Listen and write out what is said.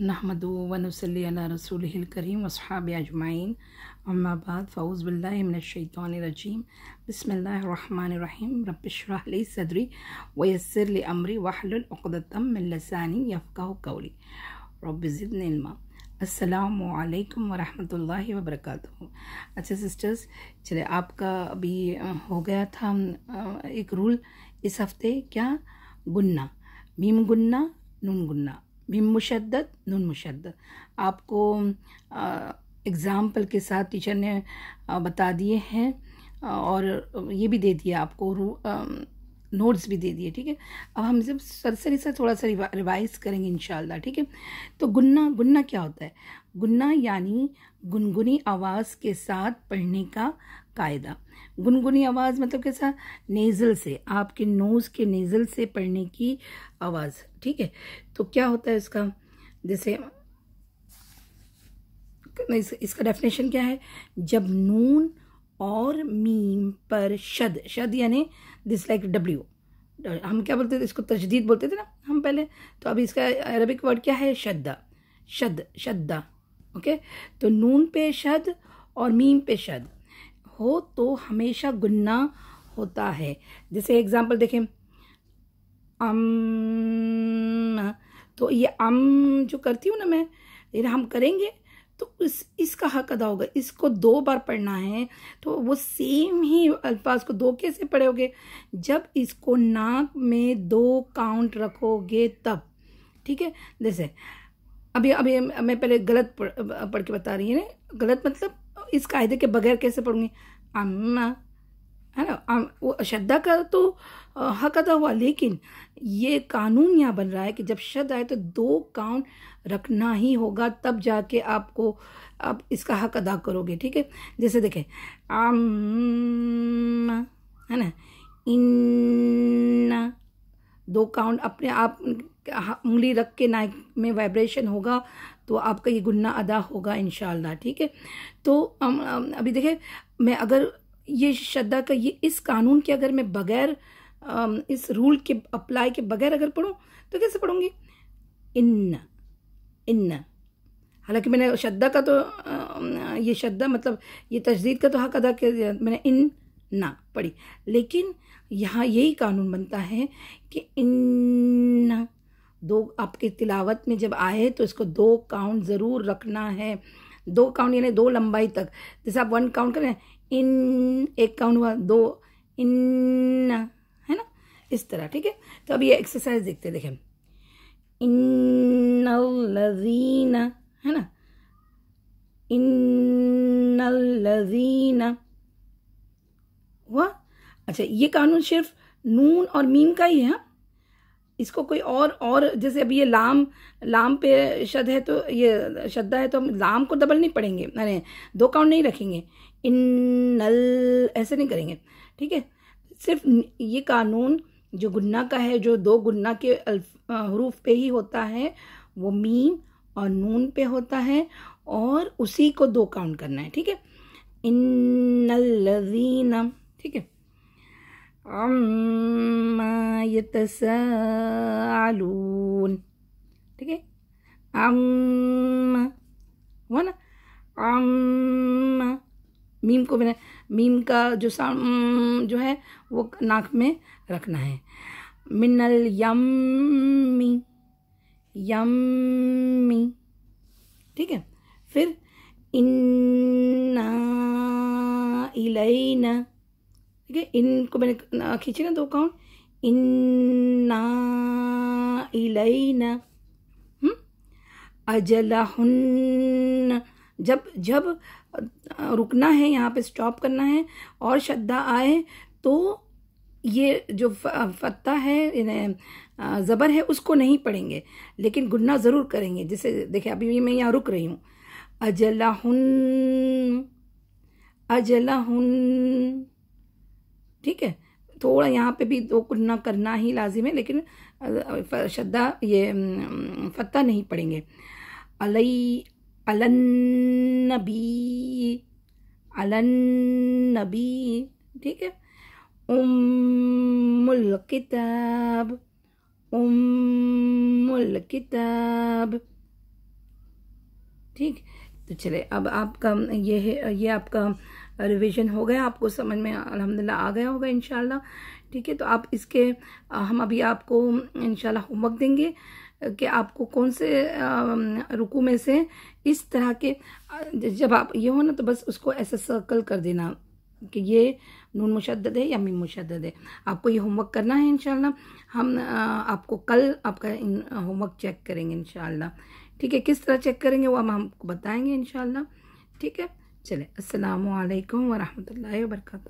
نحمد ونصلي على رسوله الكريم وصحابه أجمعين أما بعد فوز بالله من الشيطان الرجيم بسم الله الرحمن الرحيم رب اشرح لي صدري ويسر لي أمري واحلل عقدة من لساني يفقه قولي رب زدني علما السلام वालेकुम वरहमतुल्लाहि اچھا سسٹرز چلے آپ کا ابھی ہو گیا تھا ایک رول اس ہفتے کیا گننا میم گننا نون گننا मिम मुशद नून मुशद आपको एग्ज़ाम्पल के साथ टीचर ने बता दिए हैं और ये भी दे दिया आपको नोट्स भी दे दिए ठीक है अब हम जब सरसरी से थोड़ा सा रिवाइज करेंगे इन ठीक है तो गुन्ना गुन्ना क्या होता है गुन्ना यानी गुनगुनी आवाज़ के साथ पढ़ने का कायदा गुनगुनी आवाज़ मतलब कैसा नेज़ल से आपके नोज़ के नेज़ल से पढ़ने की आवाज़ ठीक है तो क्या होता है इसका जैसे इसका डेफिनेशन क्या है जब नून और मीम पर शद शद यानी दिस लाइक डब्ल्यू हम क्या बोलते थे इसको तजदीद बोलते थे ना हम पहले तो अभी इसका अरबिक वर्ड क्या है शद्दा शद शद्दा ओके तो नून पे शद और मीम पे शद हो तो हमेशा गुन्ना होता है जैसे एग्जाम्पल देखें अम तो ये अम जो करती हूँ ना मैं ये हम करेंगे तो इस इसका हक अदा होगा इसको दो बार पढ़ना है तो वो सेम ही अल्फाज को दो कैसे पढ़ोगे जब इसको नाक में दो काउंट रखोगे तब ठीक है जैसे अभी अभी मैं पहले गलत पढ़, पढ़ के बता रही है ना गलत मतलब इस कायदे के बगैर कैसे पढ़ूंगी अम्मा है ना वो श्रद्धा का तो हक अदा हुआ लेकिन ये कानून यहाँ बन रहा है कि जब शब्द आए तो दो काउंट रखना ही होगा तब जाके आपको आप इसका हक अदा करोगे ठीक है जैसे देखें आम है ना इन दो काउंट अपने आप उंगली रख के नाइक में वाइब्रेशन होगा तो आपका ये गुन्ना अदा होगा इन ठीक है तो अभी देखें मैं अगर ये श्रद्धा का ये इस कानून के अगर मैं बगैर इस रूल के अप्लाई के बगैर अगर पढ़ूँ तो कैसे पढ़ूँगी इन इन हालांकि मैंने श्रद्धा का तो ये श्रद्धा मतलब ये तजदीद का तो हक अदा किया मैंने इन ना पड़ी लेकिन यहाँ यही कानून बनता है कि इन दो आपके तिलावत में जब आए तो इसको दो काउंट ज़रूर रखना है दो काउंट यानी दो लंबाई तक जैसे आप वन काउंट करें इन एक काउंट हुआ दो इन है ना इस तरह ठीक है तो अब ये एक्सरसाइज देखते देखें इन लजीना है ना इन लजीना अच्छा ये कानून सिर्फ नून और मीम का ही है हाँ? इसको कोई और और जैसे अभी ये लाम लाम पे शद है तो ये शद्दा है तो हम लाम को डबल नहीं पढ़ेंगे अरे दो काउंट नहीं रखेंगे इन नल ऐसे नहीं करेंगे ठीक है सिर्फ ये कानून जो गुन्ना का है जो दो गुन्ना के हरूफ पे ही होता है वो मीम और नून पे होता है और उसी को दो काउंट करना है ठीक है इन ठीक है अम्मा यतसालून ठीक है अम हुआ ना अम मीम को मैंने मीम का जो जो है वो नाक में रखना है मिनल यम्मी यम्मी ठीक है फिर इन्ना इलैना ठीक है इनको मैंने खींचे ना दो काउंट इन्ना इलैना हम्म? जब जब रुकना है यहाँ पे स्टॉप करना है और श्रद्धा आए तो ये जो फत्ता है ज़बर है उसको नहीं पढ़ेंगे लेकिन गुन्ना ज़रूर करेंगे जैसे देखिए अभी मैं यहाँ रुक रही हूँ अजलाहुन अजलाहुन ठीक है थोड़ा यहाँ पे भी दो कुन्ना करना ही लाजिम है लेकिन श्रद्धा ये फत्ता नहीं पड़ेंगे अलई अलन नबी अलन नबी ठीक है उमुल किताब उमुल किताब ठीक तो चले अब आपका ये है ये आपका रिवीजन हो गया आपको समझ में अलहमदिल्ला आ गया होगा इन ठीक है तो आप इसके हम अभी आपको इन होमवर्क देंगे कि आपको कौन से रुकू में से इस तरह के जब आप ये हो ना तो बस उसको ऐसा सर्कल कर देना कि ये नून मुशद है या मीम मुशद है आपको ये होमवर्क करना है इनशाला हम आपको कल आपका होमवर्क चेक करेंगे इनशाला ठीक है किस तरह चेक करेंगे वो हम हमको बताएंगे इनशाला ठीक है চলে আসসালামু আলাইকুম রহমতুল্লাহ বরকাত